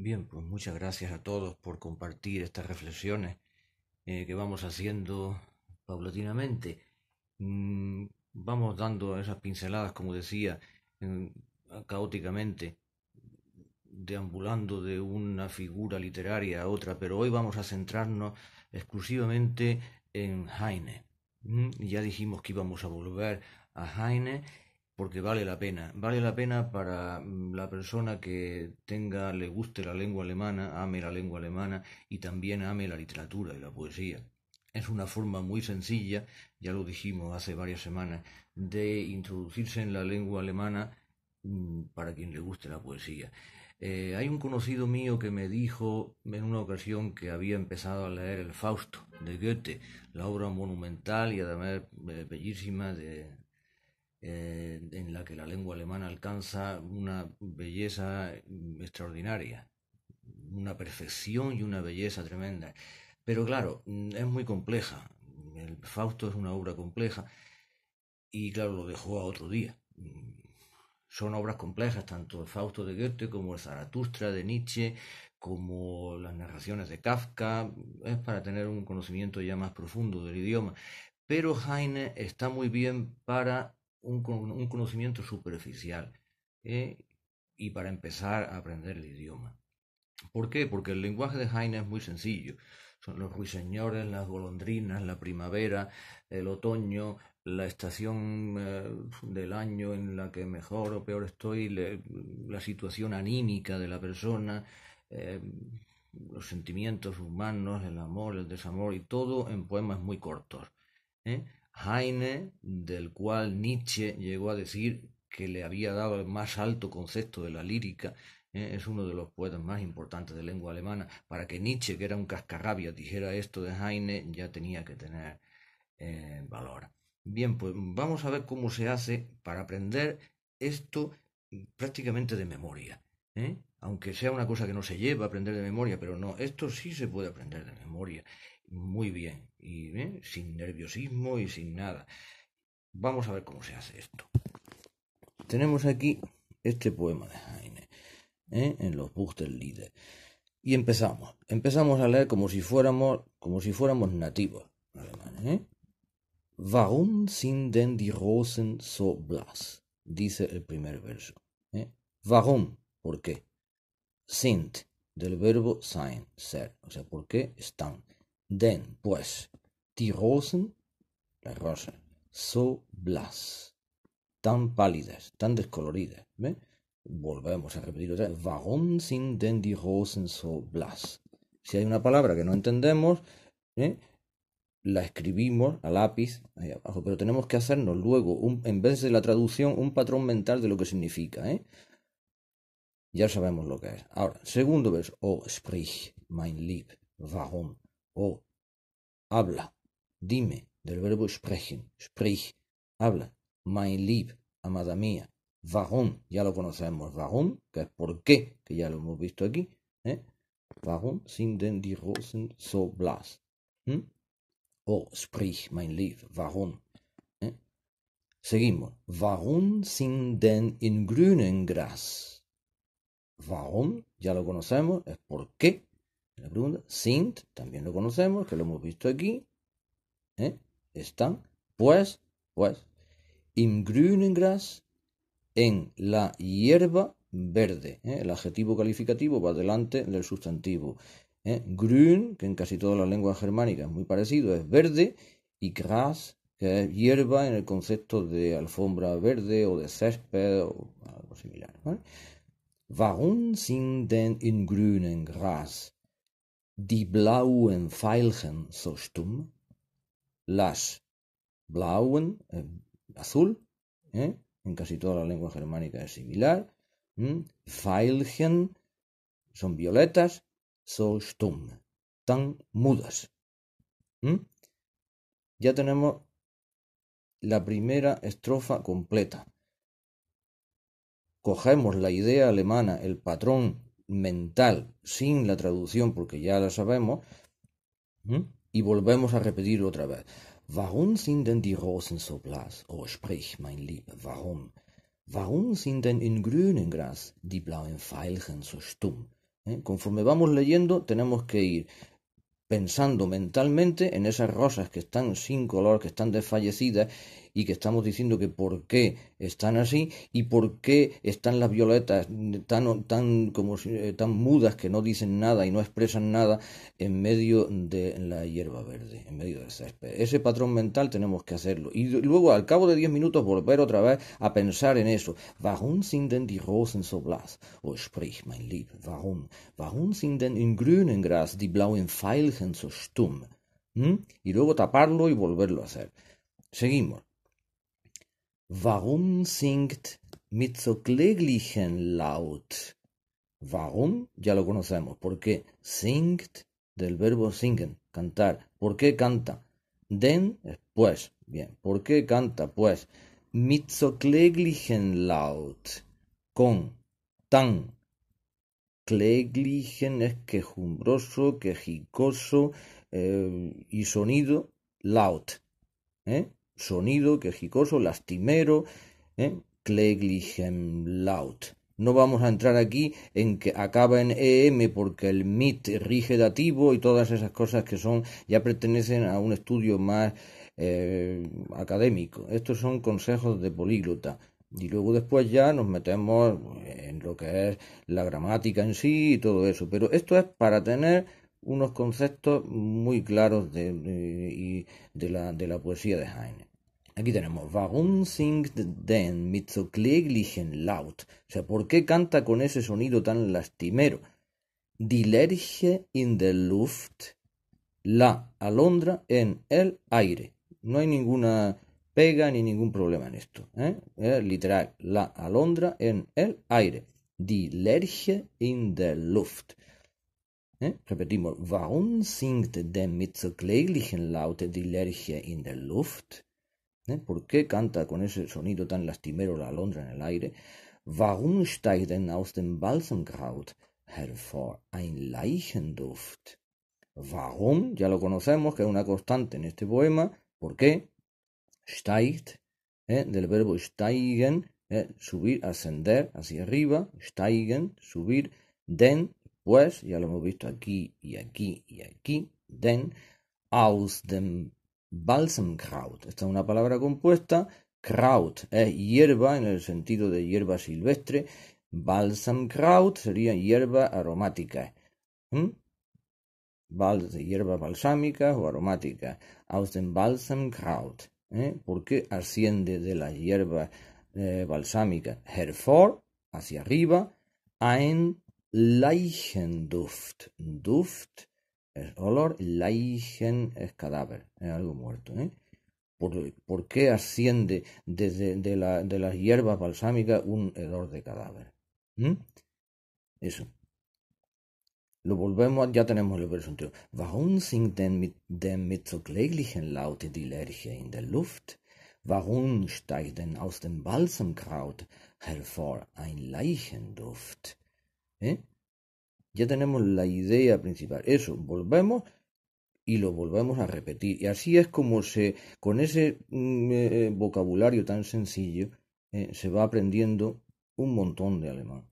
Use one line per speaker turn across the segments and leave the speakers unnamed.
Bien, pues muchas gracias a todos por compartir estas reflexiones eh, que vamos haciendo paulatinamente. Mm, vamos dando esas pinceladas, como decía, ah, caóticamente, deambulando de una figura literaria a otra, pero hoy vamos a centrarnos exclusivamente en Heine. Mm, ya dijimos que íbamos a volver a Heine porque vale la pena. Vale la pena para mm, la persona que tenga, le guste la lengua alemana, ame la lengua alemana y también ame la literatura y la poesía. Es una forma muy sencilla, ya lo dijimos hace varias semanas, de introducirse en la lengua alemana mm, para quien le guste la poesía. Eh, hay un conocido mío que me dijo en una ocasión que había empezado a leer el Fausto de Goethe, la obra monumental y además eh, bellísima de, eh, en la que la lengua alemana alcanza una belleza extraordinaria, una perfección y una belleza tremenda. Pero claro, es muy compleja. El Fausto es una obra compleja y claro, lo dejó a otro día. Son obras complejas, tanto el Fausto de Goethe como el Zaratustra de Nietzsche, como las narraciones de Kafka, es para tener un conocimiento ya más profundo del idioma. Pero Heine está muy bien para un, un conocimiento superficial eh, y para empezar a aprender el idioma. ¿Por qué? Porque el lenguaje de Heine es muy sencillo. Son los ruiseñores, las golondrinas, la primavera, el otoño, la estación eh, del año en la que mejor o peor estoy, la situación anímica de la persona, eh, los sentimientos humanos, el amor, el desamor y todo en poemas muy cortos. ¿eh? Heine, del cual Nietzsche llegó a decir que le había dado el más alto concepto de la lírica, ¿eh? es uno de los poetas más importantes de lengua alemana. Para que Nietzsche, que era un cascarrabia, dijera esto de Heine, ya tenía que tener eh, valor. Bien, pues vamos a ver cómo se hace para aprender esto prácticamente de memoria. ¿eh? Aunque sea una cosa que no se lleva a aprender de memoria, pero no, esto sí se puede aprender de memoria muy bien, y ¿eh? sin nerviosismo y sin nada. Vamos a ver cómo se hace esto. Tenemos aquí este poema de Heine, ¿eh? en los Buster Lieder Y empezamos, empezamos a leer como si fuéramos, como si fuéramos nativos alemanes. ¿eh? Warum sind denn die Rosen so blass? dice el primer verso. ¿eh? Warum, ¿por qué? Sind, del verbo sein, ser, o sea, ¿por qué están? den pues die rosen las rosas so blas tan pálidas, tan descoloridas. ¿Ve? Volvemos a repetir otra vez. Warum sind den die Rosen so blass? Si hay una palabra que no entendemos, ¿eh? la escribimos a lápiz ahí abajo, pero tenemos que hacernos luego, en vez de la traducción, un patrón mental de lo que significa. ¿eh? Ya sabemos lo que es. Ahora, segundo verso. Oh, sprich, mein Lieb, warum? oh, habla, dime, del verbo sprechen, sprich, habla, mein lieb, amada mía, warum, ya lo conocemos, warum, que es por qué, que ya lo hemos visto aquí, ¿eh? warum sind denn die Rosen so blass? Oh, sprich, mein lieb, warum? ¿eh? Seguimos, warum sind denn in grünen Gras? Warum, ya lo conocemos, es por qué, la pregunta, sint, también lo conocemos, que lo hemos visto aquí. ¿eh? Están, pues, pues, im grünen Gras, en la hierba verde. ¿eh? El adjetivo calificativo va delante del sustantivo. ¿eh? Grün, que en casi todas las lenguas germánicas es muy parecido, es verde, y Gras, que es hierba en el concepto de alfombra verde o de césped o algo similar. ¿vale? Warum sind denn in grünen Gras? die blauen feilchen so stumm, las blauen, eh, azul, eh, en casi toda la lengua germánica es similar, Feilchen mm, son violetas, so stumm, tan mudas. Mm. Ya tenemos la primera estrofa completa. Cogemos la idea alemana, el patrón mental sin la traducción, porque ya la sabemos, y volvemos a repetirlo otra vez. Warum sind denn die Rosen so blass? O oh, sprich, mein Lieber, warum? Warum sind denn in grünen Gras die blauen Veilchen so stumm? ¿Eh? Conforme vamos leyendo, tenemos que ir pensando mentalmente en esas rosas que están sin color, que están desfallecidas, y que estamos diciendo que por qué están así y por qué están las violetas tan, como, eh, tan mudas que no dicen nada y no expresan nada en medio de la hierba verde, en medio de césped. Ese patrón mental tenemos que hacerlo. Y luego, al cabo de 10 minutos, volver otra vez a pensar en eso. Warum sind denn die Rosen so blass? Oh, sprich, mein Lieb, warum? Warum sind denn im grünen Gras die blauen Veilchen so stumm? ¿Mm? Y luego taparlo y volverlo a hacer. Seguimos. Warum singt mit so kläglichen Laut? Warum ya lo conocemos, ¿POR QUÉ singt del verbo singen, cantar. ¿Por qué canta? Den pues. Bien, ¿por qué canta? Pues mit so Laut con tan kläglichen es quejumbroso, quejicoso eh, y sonido laut. ¿eh? sonido quejicoso, lastimero, ¿eh? Kleglichenlaut. No vamos a entrar aquí en que acaba en EM porque el MIT rige dativo y todas esas cosas que son ya pertenecen a un estudio más eh, académico. Estos son consejos de políglota. Y luego después ya nos metemos en lo que es la gramática en sí y todo eso. Pero esto es para tener unos conceptos muy claros de, la, de la poesía de Heine. Aquí tenemos, Warum singt denn mit so kläglichen Laut? O sea, ¿por qué canta con ese sonido tan lastimero? Die Lerche in der Luft, la alondra en el aire. No hay ninguna pega ni ningún problema en esto. ¿eh? Eh, literal, la alondra en el aire. Die Lerche in der Luft. ¿Eh? Repetimos, Warum singt denn mit so kläglichen Laut die Lerche in der Luft? ¿Eh? ¿Por qué canta con ese sonido tan lastimero la alondra en el aire? Warum steigt denn aus dem Balsamkraut hervor ein Leichenduft? Warum, ya lo conocemos, que es una constante en este poema. ¿Por qué? Steigt, ¿eh? del verbo steigen, ¿eh? subir, ascender hacia arriba. Steigen, subir. Den, pues, ya lo hemos visto aquí y aquí y aquí. Den, aus dem Balsamkraut. Esta es una palabra compuesta. Kraut es hierba en el sentido de hierba silvestre. Balsamkraut sería hierba aromática. ¿Mm? hierba balsámica o aromática, Aus dem Balsamkraut. ¿eh? Porque asciende de la hierba eh, balsámica, Herfor Hervor, hacia arriba. Ein Leichenduft. Duft el olor Leichen es cadáver, es algo muerto. ¿eh? ¿Por, qué asciende desde de, las hierbas balsámicas un olor de cadáver? ¿Mm? Eso. Lo volvemos, ya tenemos el verso entero. Warum singt denn mit, tan mit so kläglichen Laute die Lerche in der Luft? Warum steigt denn aus dem Balsamkraut hervor ein Leichenduft? ¿Eh? Ya tenemos la idea principal. Eso, volvemos y lo volvemos a repetir. Y así es como se, con ese mm, eh, eh, vocabulario tan sencillo, eh, se va aprendiendo un montón de alemán.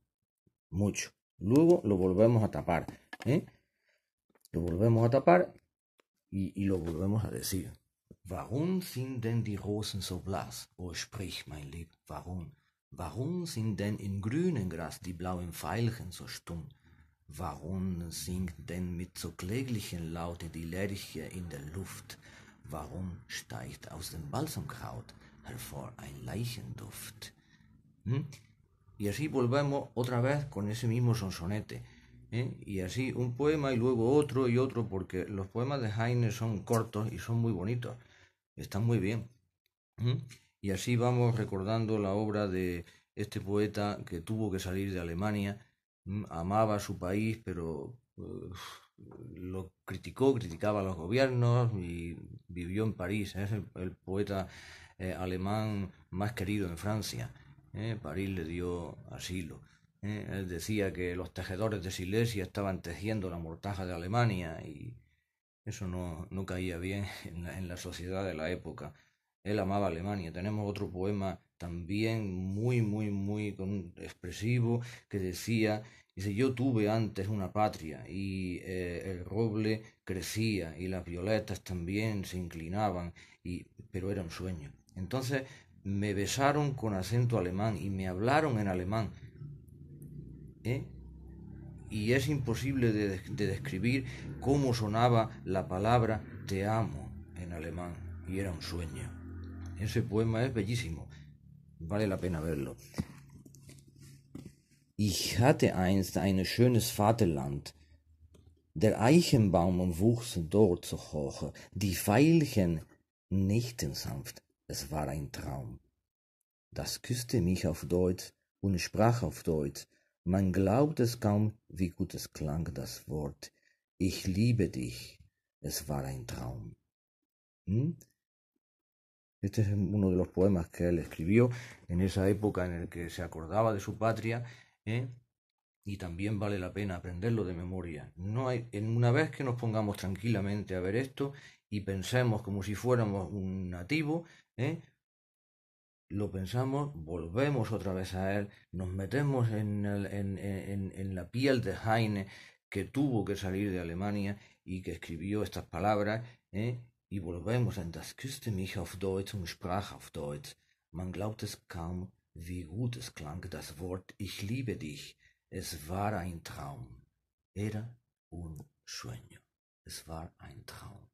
Mucho. Luego lo volvemos a tapar. ¿eh? Lo volvemos a tapar y, lo volvemos a decir. Warum sind denn die Rosen so blass? Oh, sprich, mein Lieb, warum? Warum sind denn im grünen Gras die blauen Veilchen so stumm? Warum singt denn mit so kläglichen Laute die Lerche in der Luft? Warum steigt aus dem Balsamkraut hervor ein Leichenduft? Hm? Y así volvemos otra vez con ese mismo sonsonete. ¿eh? Y así un poema y luego otro y otro, porque los poemas de Heine son cortos y son muy bonitos. Están muy bien. ¿eh? Y así vamos recordando la obra de este poeta que tuvo que salir de Alemania Mm, amaba su país, pero eh, lo criticó, criticaba a los gobiernos y vivió en París. Es el, poeta eh, alemán más querido en Francia. Eh, París le dio asilo. él decía que los tejedores de Silesia estaban tejiendo la mortaja de Alemania y eso no, no caía bien la, en la, sociedad de la época. Él amaba Alemania. Tenemos otro poema también muy, muy, muy expresivo, que decía, dice, yo tuve antes una patria y eh, el roble crecía y las violetas también se inclinaban, pero era un sueño. Entonces me besaron con acento alemán y me hablaron en alemán. ¿eh? Y es imposible de, de describir cómo sonaba la palabra te amo en alemán. Y era un sueño. Ese poema es bellísimo. Vale la pena verlo. Ich hatte einst ein schönes Vaterland. Der Eichenbaum wuchs dort so hoch, die Veilchen nichten sanft. Es war ein Traum. Das küsste mich auf Deutsch und sprach auf Deutsch. Man glaubt es kaum, wie gut es klang das Wort. Ich liebe dich. Es war ein Traum. Hm? Este es uno de los poemas que él escribió en esa época en el que se acordaba de su patria. ¿eh? y también vale la pena aprenderlo de memoria. No hay, en una vez que nos pongamos tranquilamente a ver esto y pensemos como si fuéramos un nativo, ¿eh? lo pensamos, volvemos otra vez a él, nos metemos en, la piel de Heine que tuvo que salir de Alemania y que escribió estas palabras, ¿eh? Die Überwältigung, das küsste mich auf Deutsch und sprach auf Deutsch. Man glaubt es kaum, wie gut es klang, das Wort Ich liebe dich. Es war ein Traum. Era un sueño. Es war ein Traum.